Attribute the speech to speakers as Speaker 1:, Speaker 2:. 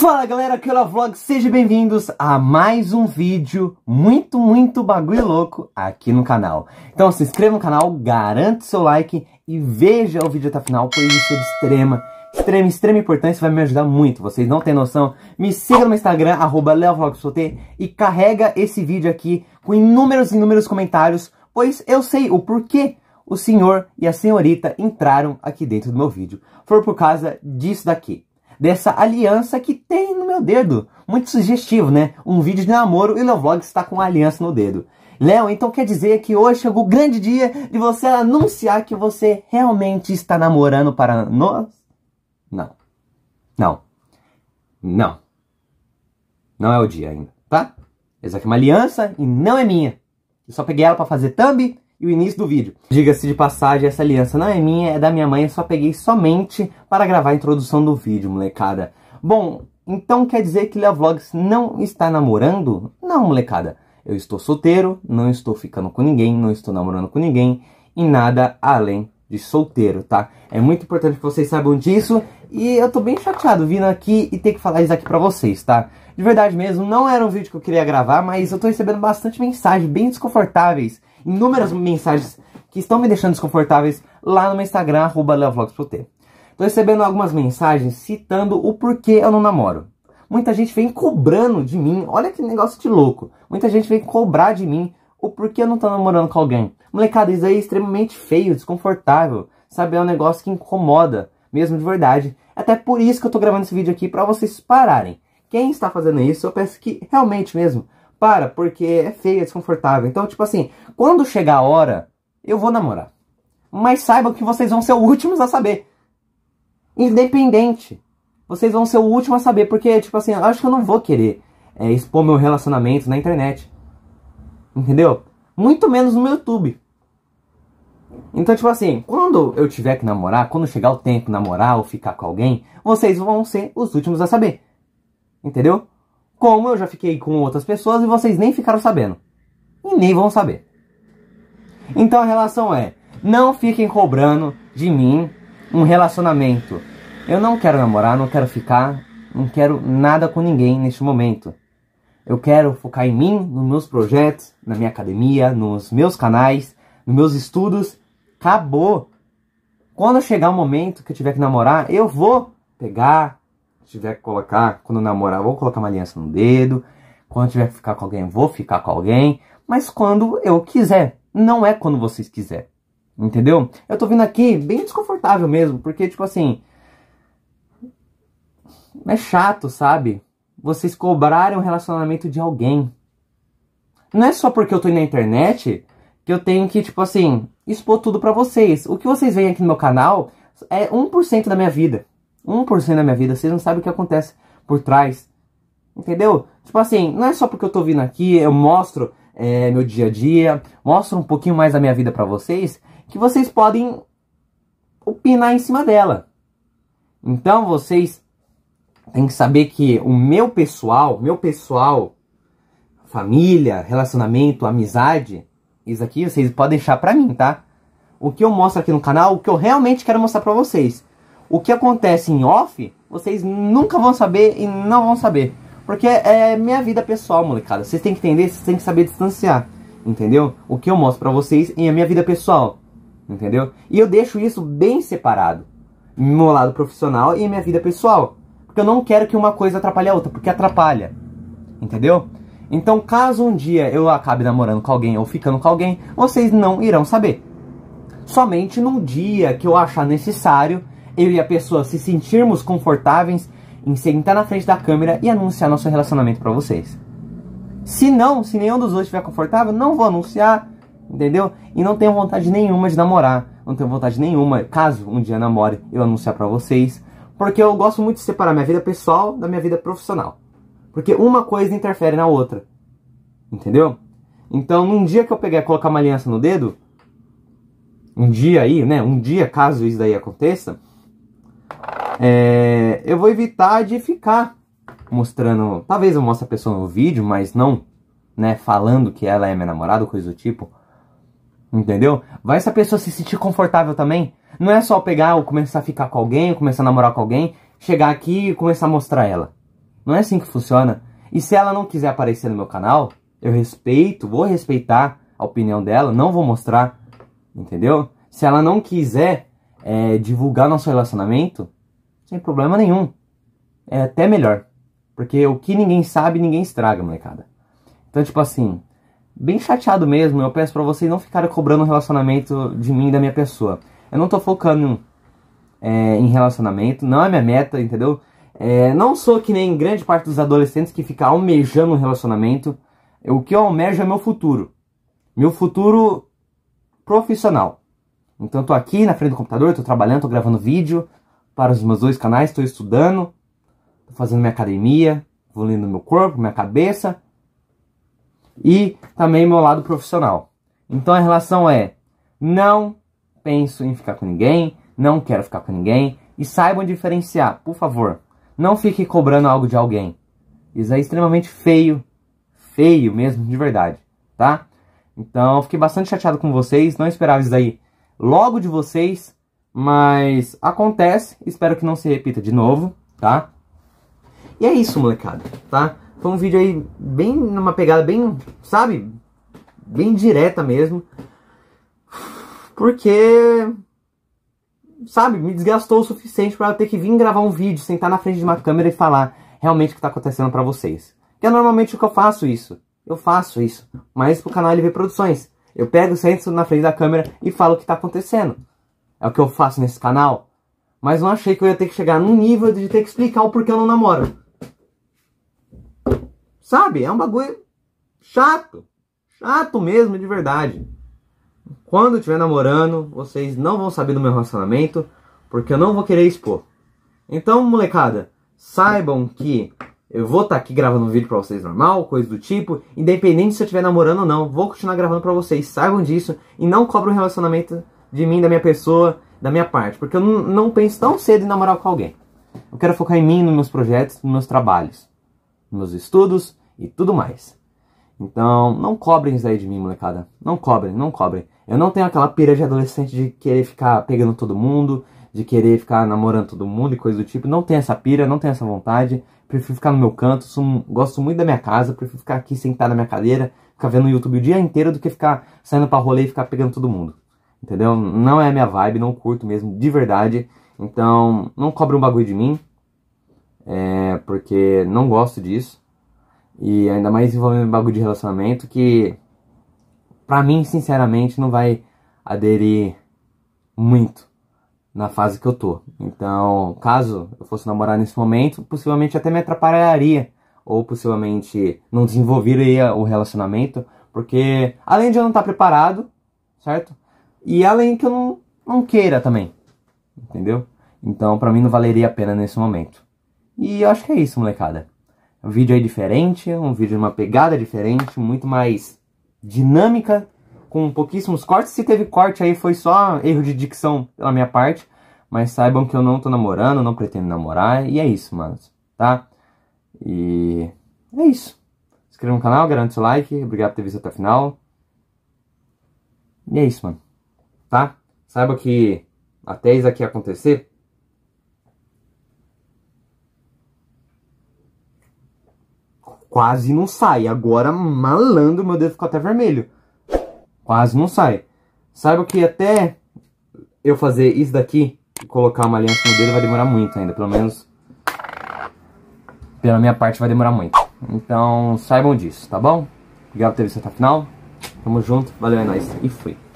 Speaker 1: Fala galera, aqui é o Vlog, sejam bem-vindos a mais um vídeo muito, muito bagulho louco aqui no canal. Então se inscreva no canal, garante seu like e veja o vídeo até o final, pois isso é de extrema, extrema, extrema importância, vai me ajudar muito, vocês não têm noção. Me siga no Instagram, arroba e carrega esse vídeo aqui com inúmeros, inúmeros comentários, pois eu sei o porquê o senhor e a senhorita entraram aqui dentro do meu vídeo. Foi por causa disso daqui dessa aliança que tem no meu dedo. Muito sugestivo, né? Um vídeo de namoro e o vlog está com uma aliança no dedo. Léo, então quer dizer que hoje chegou o grande dia de você anunciar que você realmente está namorando para nós? Não. Não. Não. Não é o dia ainda, tá? Essa aqui é uma aliança e não é minha. Eu só peguei ela para fazer thumb e o início do vídeo. Diga-se de passagem, essa aliança não é minha, é da minha mãe, eu só peguei somente para gravar a introdução do vídeo, molecada. Bom, então quer dizer que Léo Vlogs não está namorando? Não, molecada. Eu estou solteiro, não estou ficando com ninguém, não estou namorando com ninguém e nada além de solteiro, tá? É muito importante que vocês saibam disso e eu tô bem chateado vindo aqui e ter que falar isso aqui pra vocês, tá? De verdade mesmo, não era um vídeo que eu queria gravar, mas eu tô recebendo bastante mensagens bem desconfortáveis inúmeras mensagens que estão me deixando desconfortáveis lá no meu Instagram, arroba leovlogspt. Tô recebendo algumas mensagens citando o porquê eu não namoro. Muita gente vem cobrando de mim, olha que negócio de louco. Muita gente vem cobrar de mim o porquê eu não tô namorando com alguém. Molecada, isso aí é extremamente feio, desconfortável. Sabe, é um negócio que incomoda, mesmo de verdade. Até por isso que eu tô gravando esse vídeo aqui, para vocês pararem. Quem está fazendo isso, eu peço que realmente mesmo para, porque é feio, é desconfortável. Então, tipo assim, quando chegar a hora, eu vou namorar. Mas saibam que vocês vão ser os últimos a saber. Independente. Vocês vão ser o último a saber, porque, tipo assim, acho que eu não vou querer é, expor meu relacionamento na internet. Entendeu? Muito menos no meu YouTube. Então, tipo assim, quando eu tiver que namorar, quando chegar o tempo namorar ou ficar com alguém, vocês vão ser os últimos a saber. Entendeu? como eu já fiquei com outras pessoas e vocês nem ficaram sabendo. E nem vão saber. Então a relação é: não fiquem cobrando de mim um relacionamento. Eu não quero namorar, não quero ficar, não quero nada com ninguém neste momento. Eu quero focar em mim, nos meus projetos, na minha academia, nos meus canais, nos meus estudos. Acabou! Quando chegar o momento que eu tiver que namorar, eu vou pegar, tiver que colocar, quando namorar, vou colocar uma aliança no dedo. Quando tiver que ficar com alguém, vou ficar com alguém. Mas quando eu quiser, não é quando vocês quiserem. Entendeu? Eu tô vindo aqui bem desconfortável mesmo, porque, tipo assim. É chato, sabe? Vocês cobrarem o um relacionamento de alguém. Não é só porque eu tô na internet que eu tenho que, tipo assim, expor tudo para vocês. O que vocês veem aqui no meu canal é 1% da minha vida. 1% da minha vida. Vocês não sabem o que acontece por trás. Entendeu? Tipo assim, não é só porque eu tô vindo aqui, eu mostro é, meu dia a dia, mostro um pouquinho mais da minha vida para vocês, que vocês podem opinar em cima dela. Então vocês têm que saber que o meu pessoal, meu pessoal, família, relacionamento, amizade, isso aqui vocês podem deixar pra mim, tá? O que eu mostro aqui no canal, o que eu realmente quero mostrar para vocês. O que acontece em off, vocês nunca vão saber e não vão saber. Porque é minha vida pessoal, molecada. Vocês têm que entender, vocês têm que saber distanciar. Entendeu? O que eu mostro pra vocês é a minha vida pessoal. Entendeu? E eu deixo isso bem separado. Meu lado profissional e minha vida pessoal. Porque eu não quero que uma coisa atrapalhe a outra, porque atrapalha. Entendeu? Então, caso um dia eu acabe namorando com alguém ou ficando com alguém, vocês não irão saber. Somente no dia que eu achar necessário eu e a pessoa se sentirmos confortáveis em sentar na frente da câmera e anunciar nosso relacionamento para vocês. Se não, se nenhum dos dois estiver confortável, não vou anunciar, entendeu? E não tenho vontade nenhuma de namorar, não tenho vontade nenhuma, caso um dia namore, eu anunciar para vocês, porque eu gosto muito de separar minha vida pessoal da minha vida profissional. Porque uma coisa interfere na outra. Entendeu? Então, num dia que eu pegar e colocar uma aliança no dedo, um dia aí, né? Um dia, caso isso daí aconteça, é, eu vou evitar de ficar mostrando. Talvez eu mostre a pessoa no vídeo, mas não, né? Falando que ela é minha namorada, coisa do tipo. Entendeu? Vai essa pessoa se sentir confortável também. Não é só pegar ou começar a ficar com alguém, começar a namorar com alguém, chegar aqui e começar a mostrar ela. Não é assim que funciona. E se ela não quiser aparecer no meu canal, eu respeito, vou respeitar a opinião dela, não vou mostrar. Entendeu? Se ela não quiser é, divulgar nosso relacionamento, sem problema nenhum. É até melhor. Porque o que ninguém sabe, ninguém estraga, molecada. Então, tipo assim, bem chateado mesmo, eu peço para vocês não ficarem cobrando um relacionamento de mim, da minha pessoa. Eu não tô focando é, em relacionamento, não é minha meta, entendeu? É, não sou que nem grande parte dos adolescentes que fica almejando um relacionamento. O que eu almejo é meu futuro. Meu futuro profissional. Então eu tô aqui na frente do computador, tô trabalhando, tô gravando vídeo, para os meus dois canais. Estou estudando, estou fazendo minha academia, vou lendo meu corpo, minha cabeça e também meu lado profissional. Então a relação é: não penso em ficar com ninguém, não quero ficar com ninguém e saibam diferenciar, por favor. Não fique cobrando algo de alguém. Isso é extremamente feio, feio mesmo, de verdade, tá? Então, fiquei bastante chateado com vocês, não esperava isso daí logo de vocês. Mas acontece, espero que não se repita de novo, tá? E é isso, molecada, tá? Foi um vídeo aí bem numa pegada bem, sabe? Bem direta mesmo. Porque sabe, me desgastou o suficiente para eu ter que vir gravar um vídeo, sentar na frente de uma câmera e falar realmente o que está acontecendo para vocês. Que é normalmente o que eu faço isso. Eu faço isso, mas pro canal LV Produções. Eu pego, sento na frente da câmera e falo o que está acontecendo. É o que eu faço nesse canal. Mas não achei que eu ia ter que chegar no nível de ter que explicar o porquê eu não namoro. Sabe? É um bagulho chato. Chato mesmo, de verdade. Quando estiver namorando, vocês não vão saber do meu relacionamento, porque eu não vou querer expor. Então, molecada, saibam que eu vou estar tá aqui gravando um vídeo pra vocês normal, coisa do tipo, independente se eu estiver namorando ou não, vou continuar gravando pra vocês, saibam disso, e não cobro um relacionamento de mim, da minha pessoa, da minha parte. Porque eu não, penso tão cedo em namorar com alguém. Eu quero focar em mim, nos meus projetos, nos meus trabalhos, nos meus estudos e tudo mais. Então, não cobrem isso aí de mim, molecada. Não cobrem, não cobrem. Eu não tenho aquela pira de adolescente de querer ficar pegando todo mundo, de querer ficar namorando todo mundo e coisa do tipo. Não tenho essa pira, não tenho essa vontade. Prefiro ficar no meu canto, sou, gosto muito da minha casa, prefiro ficar aqui sentado na minha cadeira, ficar vendo o YouTube o dia inteiro do que ficar saindo pra rolê e ficar pegando todo mundo entendeu? Não é minha vibe, não curto mesmo, de verdade. Então, não cobre um bagulho de mim, é, porque não gosto disso. E ainda mais envolvendo um bagulho de relacionamento que, pra mim, sinceramente, não vai aderir muito na fase que eu tô. Então, caso eu fosse namorar nesse momento, possivelmente até me atrapalharia. Ou possivelmente não desenvolveria o relacionamento, porque além de eu não estar tá preparado, certo? E além que eu não, não queira também. Entendeu? Então, pra mim não valeria a pena nesse momento. E eu acho que é isso, molecada. É um vídeo aí diferente, um vídeo de uma pegada diferente, muito mais dinâmica, com pouquíssimos cortes. Se teve corte aí foi só erro de dicção pela minha parte. Mas saibam que eu não tô namorando, não pretendo namorar. E é isso, mano. Tá? E é isso. Se inscreva no canal, garante seu like. Obrigado por ter visto até o final. E é isso, mano tá? Saiba que até isso aqui acontecer, quase não sai. Agora, malando, meu dedo ficou até vermelho. Quase não sai. Saiba que até eu fazer isso daqui e colocar uma aliança no dedo vai demorar muito ainda. Pelo menos pela minha parte vai demorar muito. Então saibam disso, tá bom? Obrigado por ter visto até o final. Tamo junto, valeu, é nóis. E fui.